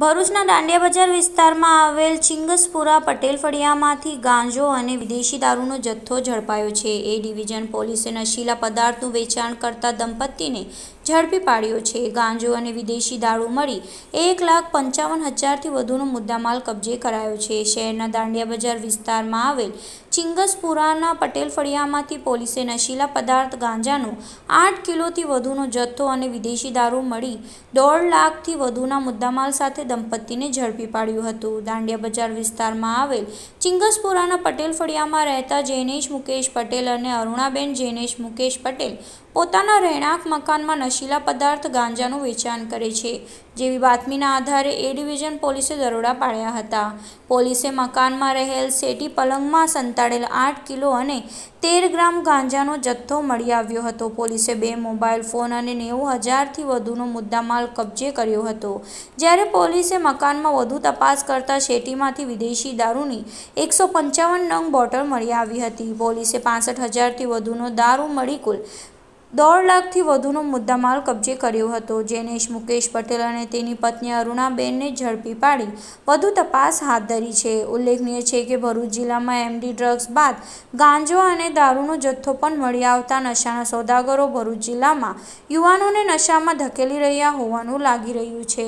ભરૂચના દાંડિયા બજાર વિસ્તારમાં આવેલ ચિંગસપુરા પટેલ ફળિયામાંથી ગાંજો અને વિદેશી દારૂનો જથ્થો ઝડપાયો છે એ ડિવિઝન પોલીસે નશીલા પદાર્થનું વેચાણ કરતા દંપતીને ઝડપી પાડ્યો છે ગાંજો અને વિદેશી દારૂ મળી એક લાખ પંચાવન હજારથી વધુનો મુદ્દામાલ કબજે કરાયો છે શહેરના દાંડિયા બજાર વિસ્તારમાં આવેલ ચિંગસપુરાના પટેલ ફળિયામાંથી પોલીસે નશીલા પદાર્થ ગાંજાનો આઠ કિલોથી વધુનો જથ્થો અને વિદેશી દારૂ મળી દોઢ લાખથી વધુના મુદ્દામાલ સાથે દંપતીને ઝડપી પાડ્યું હતું દાંડિયા બજાર વિસ્તારમાં આવેલ ચિંગસપુરાના પટેલ ફળિયામાં રહેતા જૈનેશ મુકેશ પટેલ અને અરુણાબેન જૈનેશ મુકેશ પટેલ પોતાના રહેણાંક મકાનમાં નશીલા પદાર્થ ગાંજાનું વેચાણ કરે છે જેવી બાતમીના આધારે એ ડિવિઝન પોલીસે દરોડા પાડ્યા હતા પોલીસે મકાનમાં રહેલ શેટી પલંગમાં સંતાડેલ આઠ કિલો અને તેર ગ્રામ ગાંજાનો જથ્થો મળી આવ્યો હતો પોલીસે બે મોબાઈલ ફોન અને નેવું હજારથી વધુનો મુદ્દામાલ કબજે કર્યો હતો જ્યારે પોલીસે મકાનમાં વધુ તપાસ કરતા શેટીમાંથી વિદેશી દારૂની એકસો પંચાવન નંગ બોટલ મળી આવી હતી પોલીસે પાસઠ હજારથી વધુનો દારૂ મળી કુલ દોઢ લાખથી વધુનો મુદ્દામાલ કબજે કર્યો હતો જેનેશ મુકેશ પટેલ અને તેની પત્ની અરુણાબેનને ઝડપી પાડી વધુ તપાસ હાથ ધરી છે ઉલ્લેખનીય છે કે ભરૂચ જિલ્લામાં એમડી ડ્રગ્સ બાદ ગાંજો અને દારૂનો જથ્થો પણ મળી આવતા નશાના સોદાગરો ભરૂચ જિલ્લામાં યુવાનોને નશામાં ધકેલી રહ્યા હોવાનું લાગી રહ્યું છે